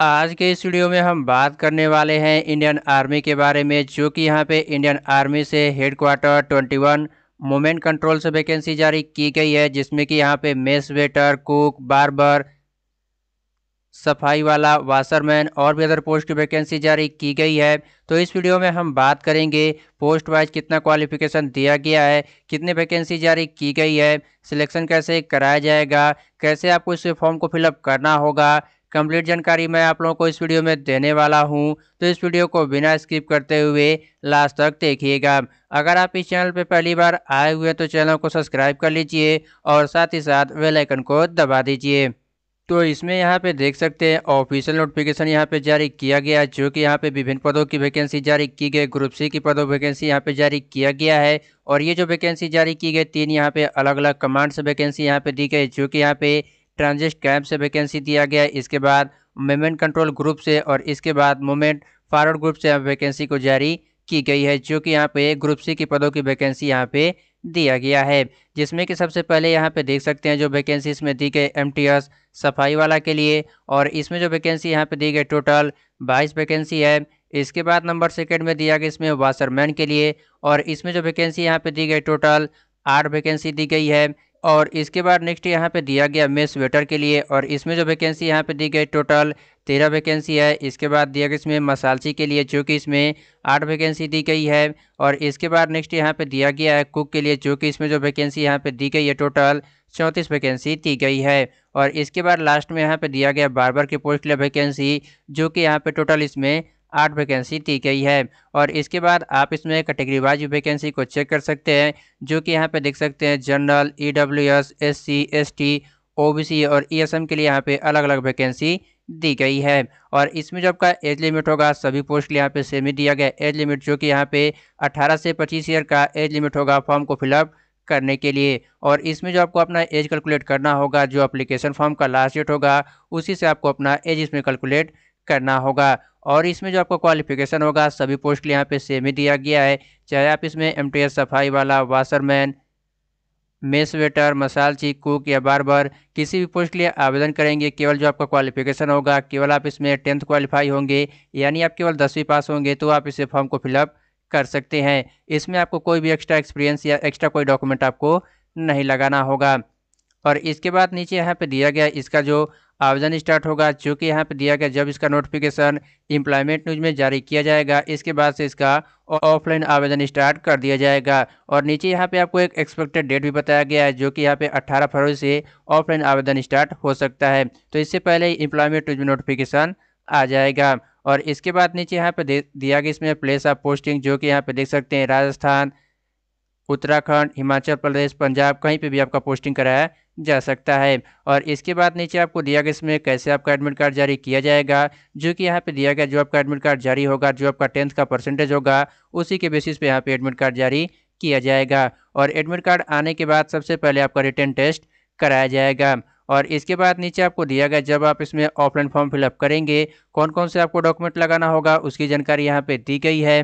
आज के इस वीडियो में हम बात करने वाले हैं इंडियन आर्मी के बारे में जो कि यहाँ पे इंडियन आर्मी से हेडक्वार्टर 21 मोमेंट कंट्रोल से वैकेंसी जारी की गई है जिसमें कि यहाँ पे मेस वेटर कुक बारबर सफाई वाला वाशरमैन और भी अदर पोस्ट की वैकेंसी जारी की गई है तो इस वीडियो में हम बात करेंगे पोस्ट वाइज कितना क्वालिफिकेशन दिया गया है कितने वैकेंसी जारी की गई है सिलेक्शन कैसे कराया जाएगा कैसे आपको इस फॉर्म को फिलअप करना होगा कंप्लीट जानकारी मैं आप लोगों को इस वीडियो में देने वाला हूं तो इस वीडियो को बिना स्किप करते हुए लास्ट तक देखिएगा अगर आप इस चैनल पर पहली बार आए हुए तो चैनल को सब्सक्राइब कर लीजिए और साथ ही साथ वेलाइकन को दबा दीजिए तो इसमें यहाँ पे देख सकते हैं ऑफिशियल नोटिफिकेशन यहाँ पे जारी किया गया जो कि यहाँ पे विभिन्न पदों की वैकेंसी जारी की गई ग्रुप सी की पदों वैकेंसी यहाँ पे जारी किया गया है और ये जो वैकेंसी जारी की गई तीन यहाँ पे अलग अलग कमांड्स वैकेंसी यहाँ पे दी गई जो कि यहाँ पे ट्रांजिस्ट कैंप से वैकेंसी दिया गया इसके बाद मूवमेंट कंट्रोल ग्रुप से और इसके बाद मूवमेंट फॉरवर्ड ग्रुप से वैकेंसी को जारी की गई है जो कि यहाँ पे ग्रुप सी की पदों की वैकेंसी यहाँ पे दिया गया है जिसमें कि सबसे पहले यहाँ पे देख सकते हैं जो वैकेंसी इसमें दी गई एम सफाई वाला के लिए और इसमें जो वैकेंसी यहाँ पे दी गई टोटल बाईस वैकेंसी है इसके बाद नंबर सेकेंड में दिया गया इसमें वाशरमैन के लिए और इसमें जो वैकेंसी यहाँ पे दी गई टोटल आठ वैकेंसी दी गई है और इसके बाद नेक्स्ट यहाँ पे दिया गया मेस वेटर के लिए और इसमें जो वैकेंसी यहाँ पे दी गई टोटल तेरह वैकेंसी है इसके बाद दिया गया इसमें मसालची के लिए जो कि इसमें आठ वैकेंसी दी गई है और इसके बाद नेक्स्ट यहाँ पे दिया गया है कुक के लिए जो कि इसमें जो वैकेंसी यहाँ पे दी गई है टोटल चौंतीस वैकेंसी दी गई है और इसके बाद लास्ट में यहाँ पर दिया गया बारबर की पोस्ट के लिए वैकेंसी जो कि यहाँ पर टोटल इसमें आठ वैकेंसी दी गई है और इसके बाद आप इसमें कैटेगरी वाइज वैकेंसी को चेक कर सकते हैं जो कि यहाँ पे देख सकते हैं general E W S S C S T O B C और ई एस एम के लिए यहाँ पे अलग अलग वैकेंसी दी गई है और इसमें जो आपका एज लिमिट होगा सभी पोस्ट के लिए यहाँ पे सेमी दिया गया एज लिमिट जो कि यहाँ पे अट्ठारह से पच्चीस ईयर का एज लिमिट होगा फॉर्म को फिलअप करने के लिए और इसमें जो आपको अपना एज कैलकुलेट करना होगा जो अप्लीकेशन फॉर्म का लास्ट डेट होगा उसी से आपको अपना एज इसमें कैलकुलेट करना होगा और इसमें जो आपका क्वालिफिकेशन होगा सभी पोस्ट के लिए यहाँ पे सेम ही दिया गया है चाहे आप इसमें एम सफाई वाला वाशरमैन मेस वेटर ची कुक या बार बार किसी भी पोस्ट के लिए आवेदन करेंगे केवल जो आपका क्वालिफिकेशन होगा केवल आप इसमें टेंथ क्वालिफाई होंगे यानी आप केवल दसवीं पास होंगे तो आप इसे फॉर्म को फिलअप कर सकते हैं इसमें आपको कोई भी एक्स्ट्रा एक्सपीरियंस या एक्स्ट्रा कोई डॉक्यूमेंट आपको नहीं लगाना होगा और इसके बाद नीचे यहाँ पे दिया गया इसका जो आवेदन स्टार्ट होगा चूँकि यहाँ पे दिया गया जब इसका नोटिफिकेशन इम्प्लायमेंट न्यूज में जारी किया जाएगा इसके बाद से इसका ऑफलाइन आवेदन स्टार्ट कर दिया जाएगा और नीचे यहाँ पे आपको एक एक्सपेक्टेड डेट भी बताया गया है जो कि यहाँ पे 18 फरवरी से ऑफलाइन आवेदन स्टार्ट हो सकता है तो इससे पहले इम्प्लायमेंट न्यूज में नोटिफिकेशन आ जाएगा और इसके बाद नीचे यहाँ पे दिया गया इसमें प्लेस ऑफ पोस्टिंग जो कि यहाँ पे देख सकते हैं राजस्थान उत्तराखंड हिमाचल प्रदेश पंजाब कहीं पे भी आपका पोस्टिंग कराया जा सकता है और इसके बाद नीचे आपको दिया गया इसमें कैसे आपका एडमिट कार्ड जारी किया जाएगा जो कि यहाँ पे दिया गया जो आपका एडमिट कार्ड जारी होगा जो आपका टेंथ का परसेंटेज होगा उसी के बेसिस पे यहाँ पे एडमिट कार्ड जारी किया जाएगा और एडमिट कार्ड आने के बाद सबसे पहले आपका रिटर्न टेस्ट कराया जाएगा और इसके बाद नीचे आपको दिया गया जब आप इसमें ऑफलाइन फॉर्म फिलअप करेंगे कौन कौन से आपको डॉक्यूमेंट लगाना होगा उसकी जानकारी यहाँ पर दी गई है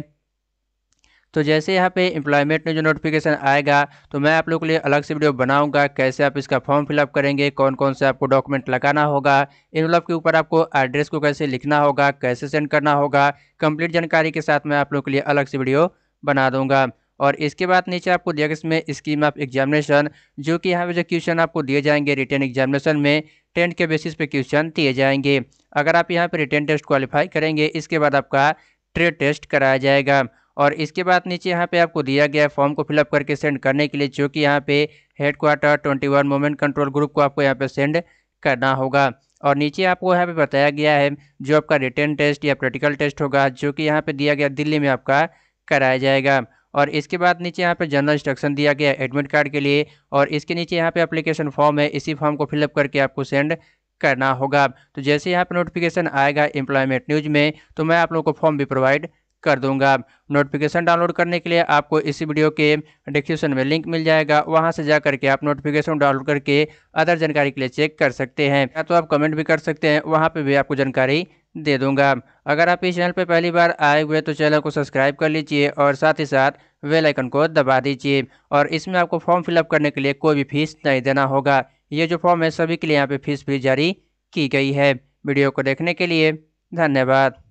तो जैसे यहाँ पे एम्प्लॉयमेंट में जो नोटिफिकेशन आएगा तो मैं आप लोग के लिए अलग से वीडियो बनाऊंगा कैसे आप इसका फॉर्म फिलअप करेंगे कौन कौन से आपको डॉक्यूमेंट लगाना होगा इन के ऊपर आपको एड्रेस को कैसे लिखना होगा कैसे सेंड करना होगा कंप्लीट जानकारी के साथ मैं आप लोग के लिए अलग से वीडियो बना दूंगा और इसके बाद नीचे आपको दिया गया इसमें स्कीम ऑफ एग्जामिनेशन जो कि यहाँ पे जो क्वेश्चन आपको दिए जाएंगे रिटर्न एग्जामिनेशन में टेंथ के बेसिस पे क्वेश्चन दिए जाएंगे अगर आप यहाँ पे रिटर्न टेस्ट क्वालिफाई करेंगे इसके बाद आपका ट्रेड टेस्ट कराया जाएगा और इसके बाद नीचे यहाँ पे आपको दिया गया फॉर्म को फिलअप करके सेंड करने के लिए जो कि यहाँ पे headquarter twenty one movement control group को आपको यहाँ पे सेंड करना होगा और नीचे आपको यहाँ पे बताया गया है जो आपका रिटर्न टेस्ट या प्रैक्टिकल टेस्ट होगा जो कि यहाँ पे दिया गया दिल्ली में आपका कराया जाएगा और इसके बाद नीचे यहाँ पे जनरल इंस्ट्रक्शन दिया गया एडमिट कार्ड के लिए और इसके नीचे यहाँ पे अप्लीकेशन फॉर्म है इसी फॉर्म को फिलअप करके आपको सेंड करना होगा तो जैसे यहाँ पे नोटिफिकेशन आएगा एम्प्लॉयमेंट न्यूज में तो मैं आप लोगों को फॉर्म भी प्रोवाइड कर दूंगा नोटिफिकेशन डाउनलोड करने के लिए आपको इसी वीडियो के डिस्क्रिप्शन में लिंक मिल जाएगा वहां से जा करके आप नोटिफिकेशन डाउनलोड करके अदर जानकारी के लिए चेक कर सकते हैं या तो आप कमेंट भी कर सकते हैं वहाँ पर भी आपको जानकारी दे दूंगा अगर आप इस चैनल पर पहली बार आए हुए तो चैनल को सब्सक्राइब कर लीजिए और साथ ही साथ वेल आइकन को दबा दीजिए और इसमें आपको फॉर्म फिलअप करने के लिए कोई भी फीस नहीं देना होगा ये जो फॉर्म है सभी के लिए यहाँ पे फीस भी जारी की गई है वीडियो को देखने के लिए धन्यवाद